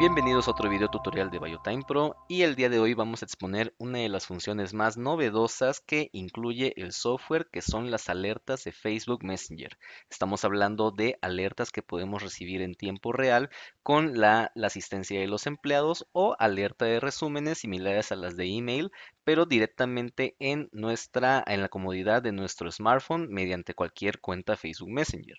Bienvenidos a otro video tutorial de BioTime Pro y el día de hoy vamos a exponer una de las funciones más novedosas que incluye el software que son las alertas de Facebook Messenger. Estamos hablando de alertas que podemos recibir en tiempo real con la, la asistencia de los empleados o alerta de resúmenes similares a las de email pero directamente en nuestra en la comodidad de nuestro smartphone mediante cualquier cuenta Facebook Messenger.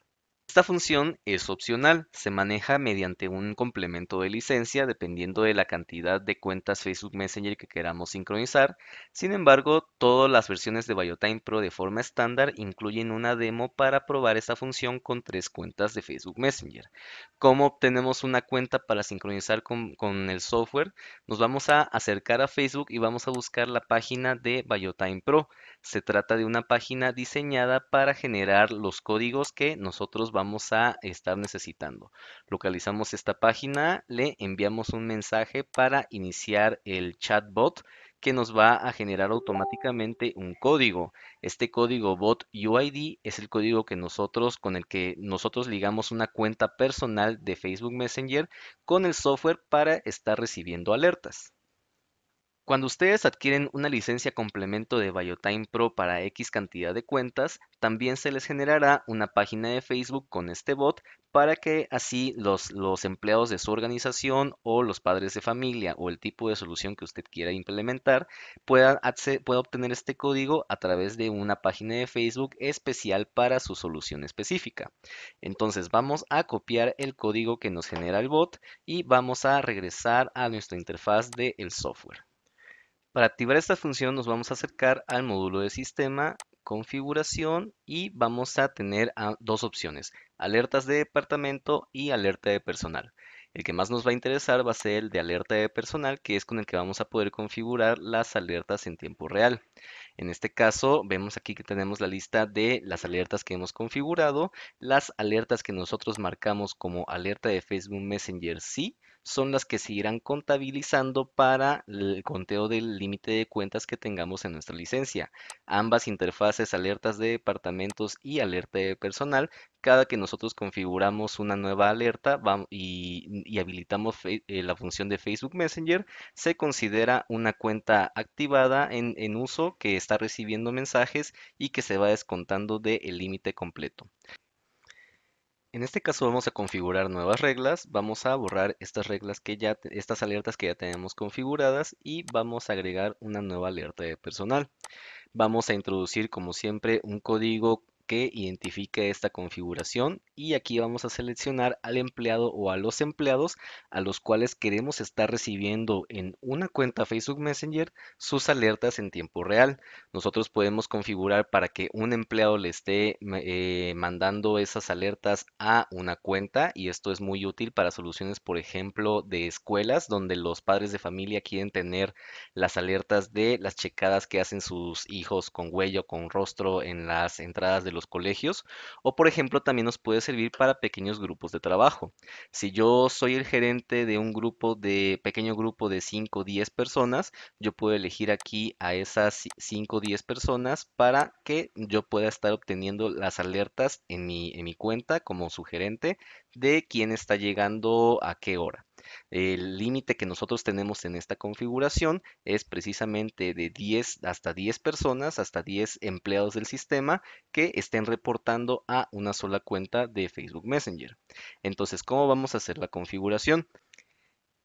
Esta función es opcional, se maneja mediante un complemento de licencia dependiendo de la cantidad de cuentas Facebook Messenger que queramos sincronizar. Sin embargo, todas las versiones de BioTime Pro de forma estándar incluyen una demo para probar esta función con tres cuentas de Facebook Messenger. ¿Cómo obtenemos una cuenta para sincronizar con, el software? Nos vamos a acercar a Facebook y vamos a buscar la página de BioTime Pro. Se trata de una página diseñada para generar los códigos que nosotros vamos vamos a estar necesitando. Localizamos esta página, le enviamos un mensaje para iniciar el chatbot que nos va a generar automáticamente un código. Este código bot UID es el código que nosotros con el que nosotros ligamos una cuenta personal de Facebook Messenger con el software para estar recibiendo alertas. Cuando ustedes adquieren una licencia complemento de BioTime Pro para X cantidad de cuentas, también se les generará una página de Facebook con este bot para que así los, empleados de su organización o los padres de familia o el tipo de solución que usted quiera implementar puedan, pueda obtener este código a través de una página de Facebook especial para su solución específica. Entonces vamos a copiar el código que nos genera el bot y vamos a regresar a nuestra interfaz del software. Para activar esta función nos vamos a acercar al módulo de sistema, configuración y vamos a tener ah, dos opciones, alertas de departamento y alerta de personal. El que más nos va a interesar va a ser el de alerta de personal, que es con el que vamos a poder configurar las alertas en tiempo real. En este caso, vemos aquí que tenemos la lista de las alertas que hemos configurado, las alertas que nosotros marcamos como alerta de Facebook Messenger sí, son las que se irán contabilizando para el conteo del límite de cuentas que tengamos en nuestra licencia. Ambas interfaces, alertas de departamentos y alerta de personal, cada que nosotros configuramos una nueva alerta y, habilitamos eh, la función de Facebook Messenger, se considera una cuenta activada en, uso que está recibiendo mensajes y que se va descontando del límite completo. En este caso vamos a configurar nuevas reglas, vamos a borrar estas reglas que ya, estas alertas que ya tenemos configuradas y vamos a agregar una nueva alerta de personal. Vamos a introducir como siempre un código que identifique esta configuración y aquí vamos a seleccionar al empleado o a los empleados a los cuales queremos estar recibiendo en una cuenta Facebook Messenger sus alertas en tiempo real. Nosotros podemos configurar para que un empleado le esté eh, mandando esas alertas a una cuenta y esto es muy útil para soluciones, por ejemplo, de escuelas donde los padres de familia quieren tener las alertas de las checadas que hacen sus hijos con huello, con rostro en las entradas de los colegios o por ejemplo también nos puede servir para pequeños grupos de trabajo. Si yo soy el gerente de un grupo de pequeño grupo de 5 o 10 personas, yo puedo elegir aquí a esas 5 o 10 personas para que yo pueda estar obteniendo las alertas en mi, en mi cuenta como su gerente de quién está llegando a qué hora. El límite que nosotros tenemos en esta configuración es precisamente de 10 hasta 10 personas, hasta 10 empleados del sistema que estén reportando a una sola cuenta de Facebook Messenger. Entonces, ¿cómo vamos a hacer la configuración?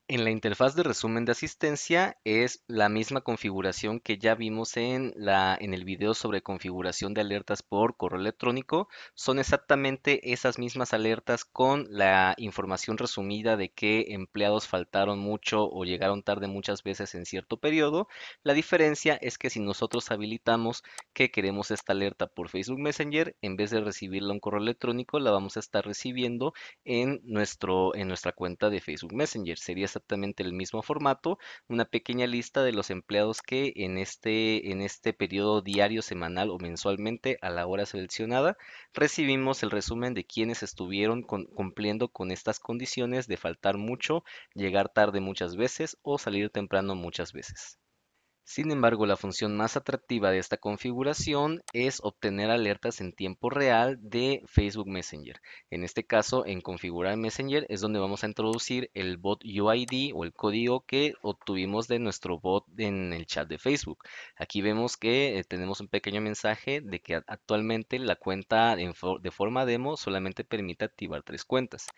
En la interfaz de resumen de asistencia es la misma configuración que ya vimos en, la, en el video sobre configuración de alertas por correo electrónico. Son exactamente esas mismas alertas con la información resumida de que empleados faltaron mucho o llegaron tarde muchas veces en cierto periodo. La diferencia es que si nosotros habilitamos que queremos esta alerta por Facebook Messenger, en vez de recibirla en correo electrónico, la vamos a estar recibiendo en, nuestro, en nuestra cuenta de Facebook Messenger. Sería exactamente el mismo formato, una pequeña lista de los empleados que en este, en este periodo diario, semanal o mensualmente a la hora seleccionada, recibimos el resumen de quienes estuvieron cumpliendo con estas condiciones de faltar mucho, llegar tarde muchas veces o salir temprano muchas veces. Sin embargo, la función más atractiva de esta configuración es obtener alertas en tiempo real de Facebook Messenger. En este caso, en configurar Messenger es donde vamos a introducir el bot UID o el código que obtuvimos de nuestro bot en el chat de Facebook. Aquí vemos que eh, tenemos un pequeño mensaje de que actualmente la cuenta de forma demo solamente permite activar tres cuentas.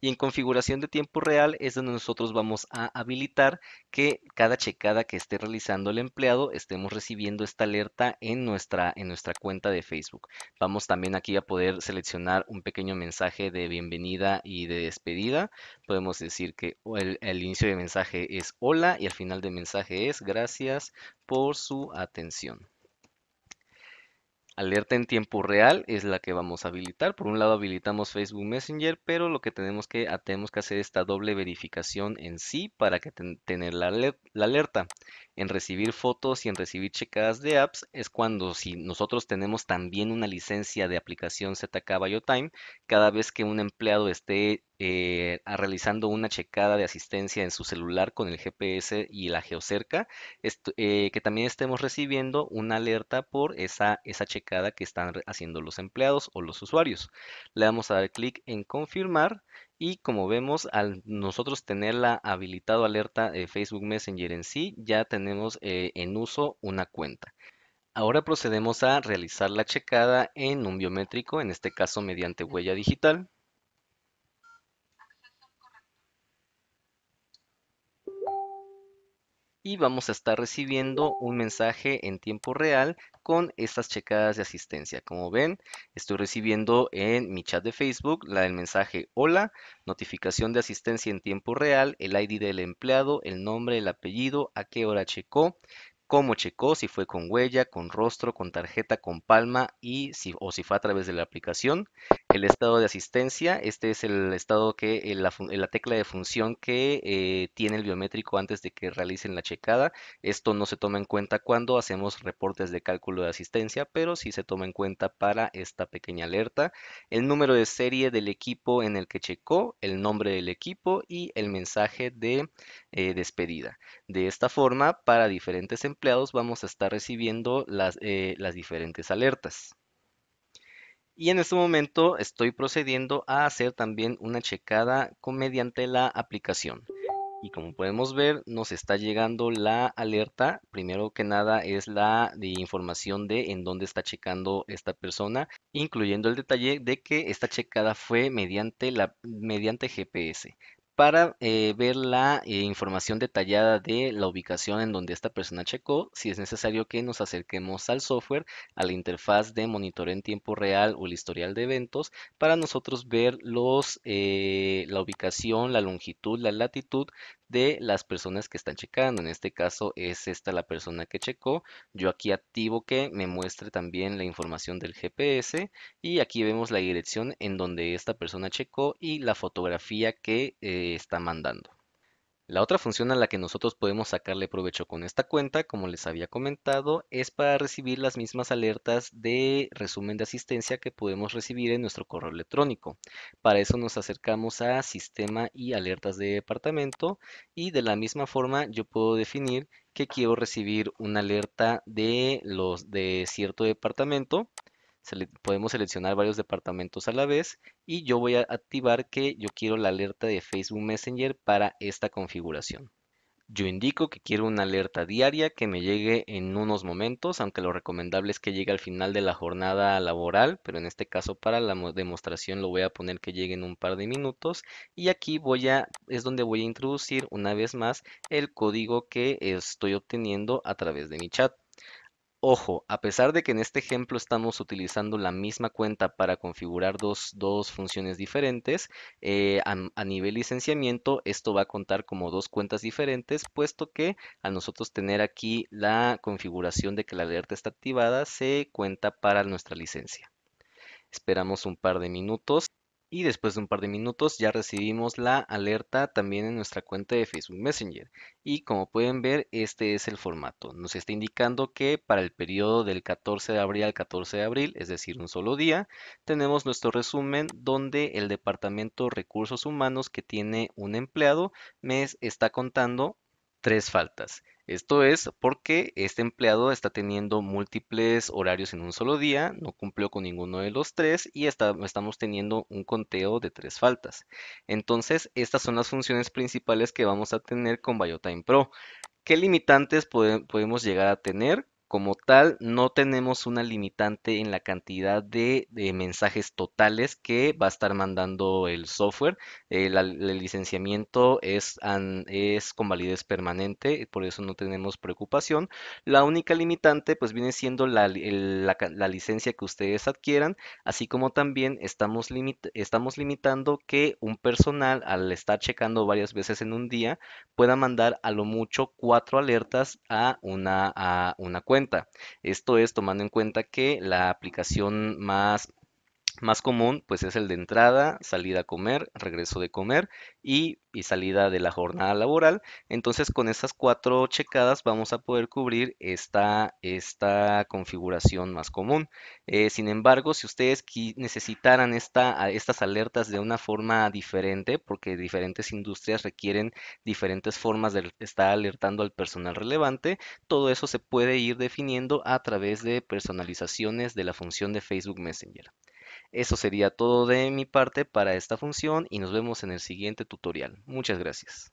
Y en configuración de tiempo real es donde nosotros vamos a habilitar que cada checada que esté realizando empleado, estemos recibiendo esta alerta en nuestra, en nuestra cuenta de Facebook. Vamos también aquí a poder seleccionar un pequeño mensaje de bienvenida y de despedida. Podemos decir que el, el inicio de mensaje es hola y al final de mensaje es gracias por su atención. Alerta en tiempo real es la que vamos a habilitar. Por un lado habilitamos Facebook Messenger, pero lo que tenemos que, ah, tenemos que hacer esta doble verificación en sí para tener la, la, alerta. En recibir fotos y en recibir checadas de apps es cuando si nosotros tenemos también una licencia de aplicación ZK BioTime, cada vez que un empleado esté eh, realizando una checada de asistencia en su celular con el GPS y la geocerca, eh, que también estemos recibiendo una alerta por esa, checada que están haciendo los empleados o los usuarios. Le vamos a dar clic en confirmar y como vemos, al nosotros tener la habilitado alerta de eh, Facebook Messenger en sí, ya tenemos en uso una cuenta. Ahora procedemos a realizar la checada en un biométrico, en este caso mediante huella digital. y vamos a estar recibiendo un mensaje en tiempo real con estas checadas de asistencia. Como ven, estoy recibiendo en mi chat de Facebook la del mensaje hola, notificación de asistencia en tiempo real, el ID del empleado, el nombre, el apellido, a qué hora checó, cómo checó, si fue con huella, con rostro, con tarjeta, con palma y si, o si fue a través de la aplicación el estado de asistencia. Este es el estado que la, tecla de función que eh, tiene el biométrico antes de que realicen la checada. Esto no se toma en cuenta cuando hacemos reportes de cálculo de asistencia, pero sí se toma en cuenta para esta pequeña alerta. El número de serie del equipo en el que checó, el nombre del equipo y el mensaje de eh, despedida. De esta forma, para diferentes empleados vamos a estar recibiendo las eh, diferentes alertas. Y en este momento estoy procediendo a hacer también una checada con, mediante la aplicación. Y como podemos ver, nos está llegando la alerta. Primero que nada es la de información de en dónde está checando esta persona, incluyendo el detalle de que esta checada fue mediante, la, mediante GPS para eh, ver la eh, información detallada de la ubicación en donde esta persona checó, si es necesario que nos acerquemos al software, a la interfaz de monitoreo en tiempo real o el historial de eventos, para nosotros ver los, eh, la ubicación, la longitud, la latitud de las personas que están checando. En este caso es esta la persona que checó. Yo aquí activo que me muestre también la información del GPS y aquí vemos la dirección en donde esta persona checó y la fotografía que eh, está mandando. La otra función a la que nosotros podemos sacarle provecho con esta cuenta, como les había comentado, es para recibir las mismas alertas de resumen de asistencia que podemos recibir en nuestro correo electrónico. Para eso nos acercamos a Sistema y Alertas de Departamento y de la misma forma yo puedo definir que quiero recibir una alerta de los de cierto departamento podemos seleccionar varios departamentos a la vez y yo voy a activar que yo quiero la alerta de Facebook Messenger para esta configuración. Yo indico que quiero una alerta diaria que me llegue en unos momentos, aunque lo recomendable es que llegue al final de la jornada laboral, pero en este caso para la demostración lo voy a poner que llegue en un par de minutos y aquí voy a es donde voy a introducir una vez más el código que estoy obteniendo a través de mi chat. Ojo, a pesar de que en este ejemplo estamos utilizando la misma cuenta para configurar dos, funciones diferentes, eh, a, a, nivel licenciamiento esto va a contar como dos cuentas diferentes, puesto que al nosotros tener aquí la configuración de que la alerta está activada, se cuenta para nuestra licencia. Esperamos un par de minutos y después de un par de minutos ya recibimos la alerta también en nuestra cuenta de Facebook Messenger. Y como pueden ver, este es el formato. Nos está indicando que para el periodo del 14 de abril al 14 de abril, es decir, un solo día, tenemos nuestro resumen donde el Departamento Recursos Humanos que tiene un empleado me está contando tres faltas. Esto es porque este empleado está teniendo múltiples horarios en un solo día, no cumplió con ninguno de los tres y estamos teniendo un conteo de tres faltas. Entonces, estas son las funciones principales que vamos a tener con BioTime Pro. ¿Qué limitantes podemos llegar a tener? Como tal, no tenemos una limitante en la cantidad de, mensajes totales que va a estar mandando el software. El, licenciamiento es, con validez permanente, por eso no tenemos preocupación. La única limitante pues viene siendo la, licencia que ustedes adquieran, así como también estamos, limitando que un personal al estar checando varias veces en un día pueda mandar a lo mucho cuatro alertas a una cuenta esto es tomando en cuenta que la aplicación más más común pues es el de entrada, salida a comer, regreso de comer y, salida de la jornada laboral. Entonces con esas cuatro checadas vamos a poder cubrir esta, esta configuración más común. Eh, sin embargo, si ustedes necesitaran esta, estas alertas de una forma diferente, porque diferentes industrias requieren diferentes formas de estar alertando al personal relevante, todo eso se puede ir definiendo a través de personalizaciones de la función de Facebook Messenger. Eso sería todo de mi parte para esta función y nos vemos en el siguiente tutorial. Muchas gracias.